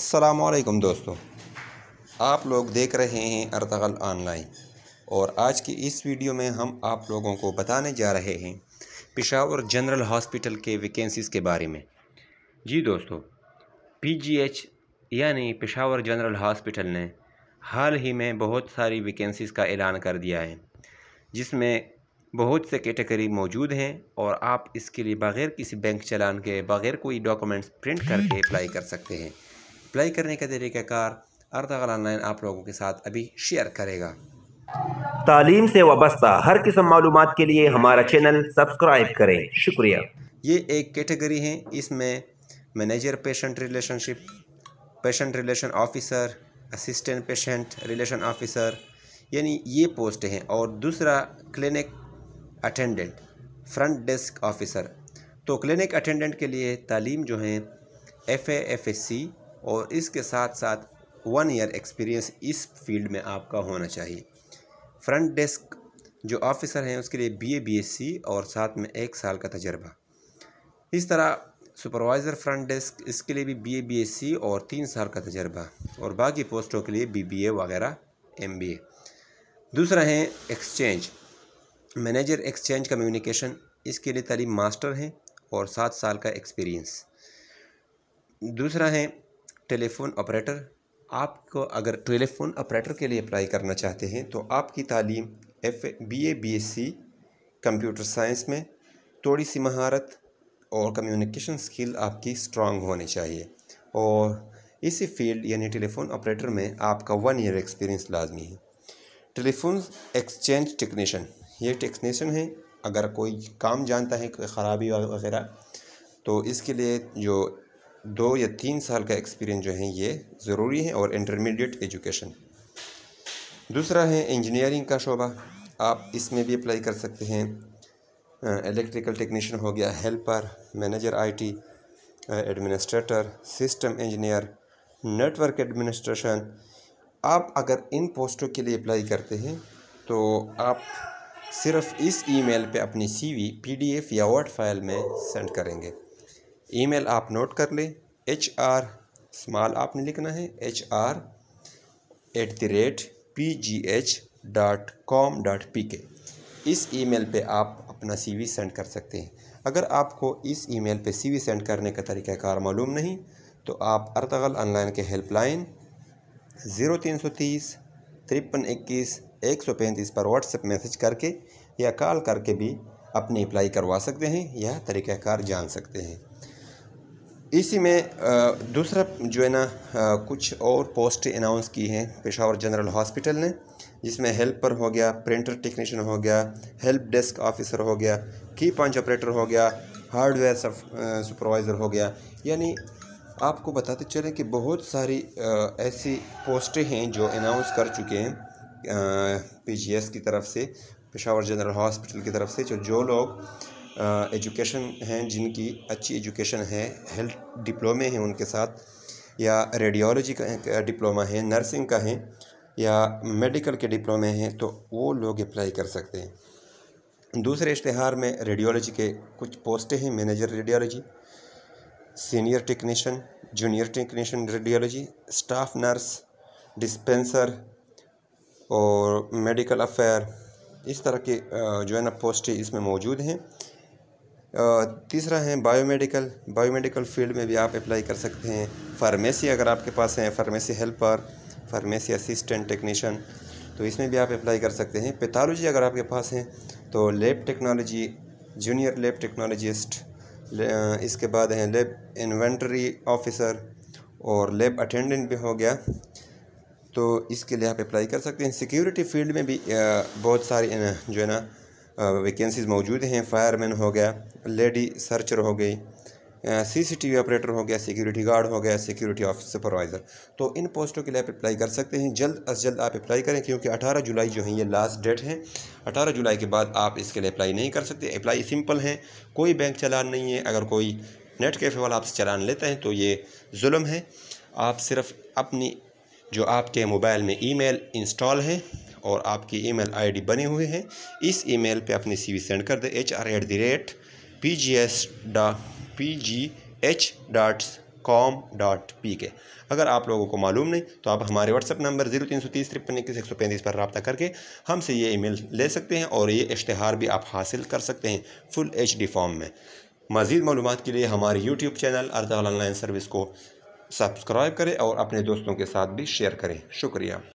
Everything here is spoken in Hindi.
अल्लाम दोस्तों आप लोग देख रहे हैं अरतगल ऑनलाइन और आज की इस वीडियो में हम आप लोगों को बताने जा रहे हैं पिशावर जनरल हॉस्पिटल के वैकेंसीज़ के बारे में जी दोस्तों पीजीएच यानी पिशावर जनरल हॉस्पिटल ने हाल ही में बहुत सारी वैकेंसीज़ का ऐलान कर दिया है जिसमें बहुत से कैटेगरी मौजूद हैं और आप इसके लिए बग़ैर किसी बैंक चलान के बग़ैर कोई डॉक्यूमेंट्स प्रिंट करके अप्लाई कर सकते हैं अप्लाई करने का तरीक़ाकार अर्दगल ऑनलाइन आप लोगों के साथ अभी शेयर करेगा तालीम से वाबस्ता हर किस्म मालूम के लिए हमारा चैनल सब्सक्राइब करें शुक्रिया ये एक कैटेगरी है इसमें manager patient relationship patient relation officer assistant patient relation officer यानी ये पोस्ट हैं और दूसरा clinic attendant front desk officer तो क्लिनिक अटेंडेंट के लिए तालीम जो है F A F S C और इसके साथ साथ वन ईयर एक्सपीरियंस इस फील्ड में आपका होना चाहिए फ्रंट डेस्क जो ऑफिसर हैं उसके लिए बीए बीएससी और साथ में एक साल का तजर्बा इस तरह सुपरवाइज़र फ्रंट डेस्क इसके लिए भी बीए बीएससी और तीन साल का तजर्बा और बाकी पोस्टों के लिए बीबीए वगैरह एमबीए दूसरा है एक्सचेंज मैनेजर एक्सचेंज कम्युनिकेशन इसके लिए तालीम मास्टर हैं और सात साल का एक्सपीरियंस दूसरा है टेलीफोन ऑपरेटर आपको अगर टेलीफोन ऑपरेटर के लिए अप्लाई करना चाहते हैं तो आपकी तालीम F B A B S C computer science में थोड़ी सी महारत और कम्युनिकेशन स्किल आपकी स्ट्रांग होनी चाहिए और इसी फील्ड यानी टेलीफोन ऑपरेटर में आपका वन ईयर एक्सपीरियंस लाजमी है टेलीफोन एक्सचेंज टेक्नीशन ये टेक्नीशन है अगर कोई काम जानता है कोई ख़राबी वगैरह तो इसके लिए जो दो या तीन साल का एक्सपीरियंस जो है ये ज़रूरी है और इंटरमीडिएट एजुकेशन दूसरा है इंजीनियरिंग का शोबा आप इसमें भी अप्लाई कर सकते हैं इलेक्ट्रिकल टेक्नीशियन हो गया helper manager IT administrator system engineer network administration आप अगर इन पोस्टों के लिए अप्लाई करते हैं तो आप सिर्फ इस ईमेल पे अपनी सीवी, पीडीएफ या वर्ड फाइल में सेंड करेंगे ईमेल आप नोट कर लें एच आर स्मॉल आपने लिखना है H R at the rate P G H dot com dot P K इस ईमेल पे आप अपना सीवी सेंड कर सकते हैं अगर आपको इस ईमेल पे सीवी सेंड करने का तरीक़ाकार मालूम नहीं तो आप अरतगल ऑनलाइन के हेल्पलाइन ज़ीरो तीन सौ तीस तिरपन इक्कीस एक सौ पैंतीस पर व्हाट्सएप मैसेज करके या कॉल करके भी अपनी अप्लाई करवा सकते हैं या तरीक़ाकार जान सकते हैं इसी में दूसरा जो है ना कुछ और पोस्ट अनाउंस की हैं पेशावर जनरल हॉस्पिटल ने जिसमें हेल्पर हो गया प्रिंटर टेक्नीशियन हो गया हेल्प डेस्क ऑफिसर हो गया की पंच ऑपरेटर हो गया हार्डवेयर सुपरवाइज़र हो गया यानी आपको बताते चले कि बहुत सारी ऐसी पोस्टें हैं जो अनाउंस कर चुके हैं पीजीएस की तरफ से पेशावर जनरल हॉस्पिटल की तरफ से जो जो लोग एजुकेशन हैं जिनकी अच्छी एजुकेशन है हेल्थ डिप्लोमे हैं उनके साथ या रेडियोलॉजी का डिप्लोमा है नर्सिंग का है या मेडिकल के डिप्लोमे हैं तो वो लोग अप्लाई कर सकते हैं दूसरे इश्तहार में रेडियोलॉजी के कुछ पोस्टें हैं manager radiology senior technician junior technician radiology staff nurse dispenser और मेडिकल अफेयर इस तरह के जो है ना पोस्टें इसमें मौजूद हैं तीसरा है बायोमेडिकल बायोमेडिकल फील्ड में भी आप अप्लाई कर सकते हैं फार्मेसी अगर आपके पास हैं pharmacy helper pharmacy assistant technician तो इसमें भी आप अप्लाई कर सकते हैं पैथोलॉजी अगर आपके पास हैं तो lab technology junior lab technologist इसके बाद हैं लेब इन्वेंटरी ऑफिसर और लेब अटेंडेंट भी हो गया तो इसके लिए आप अप्लाई कर सकते हैं सिक्योरिटी फील्ड में भी बहुत सारी जो है ना वैकेंसीज़ मौजूद हैं फायरमैन हो गया लेडी सर्चर हो गई सीसीटीवी ऑपरेटर हो गया सिक्योरिटी गार्ड हो गया सिक्योरिटी ऑफिस सुपरवाइज़र तो इन पोस्टों के लिए आप अप्लाई कर सकते हैं जल्द अज जल्द आप अप्लाई करें क्योंकि 18 जुलाई जो है ये लास्ट डेट है 18 जुलाई के बाद आप इसके लिए अप्लाई नहीं कर सकते अप्लाई सिंपल है कोई बैंक चलान नहीं है अगर कोई नेट कैफ़े वाला आपसे चलान लेता है तो ये म है आप सिर्फ़ अपनी जो आपके मोबाइल में मेल इंस्टॉल है और आपकी ईमेल आईडी बने हुए हैं इस ईमेल पे अपनी सीवी सेंड कर दें H R at the rate P G S डा P G H dot com dot P K अगर आप लोगों को मालूम नहीं तो आप हमारे व्हाट्सअप नंबर जीरो तीन सौ तीस तिरपन इक्कीस एक सौ पैंतीस पर रबा करके हमसे ये मेल ले सकते हैं और ये इश्तहार भी आप हासिल कर सकते हैं फुल एच डी फॉर्म में मज़ीद मालूम के लिए हमारे यूट्यूब चैनल अर्दा ऑनलाइन सर्विस को सब्सक्राइब करें और अपने दोस्तों के साथ भी शेयर करें शुक्रिया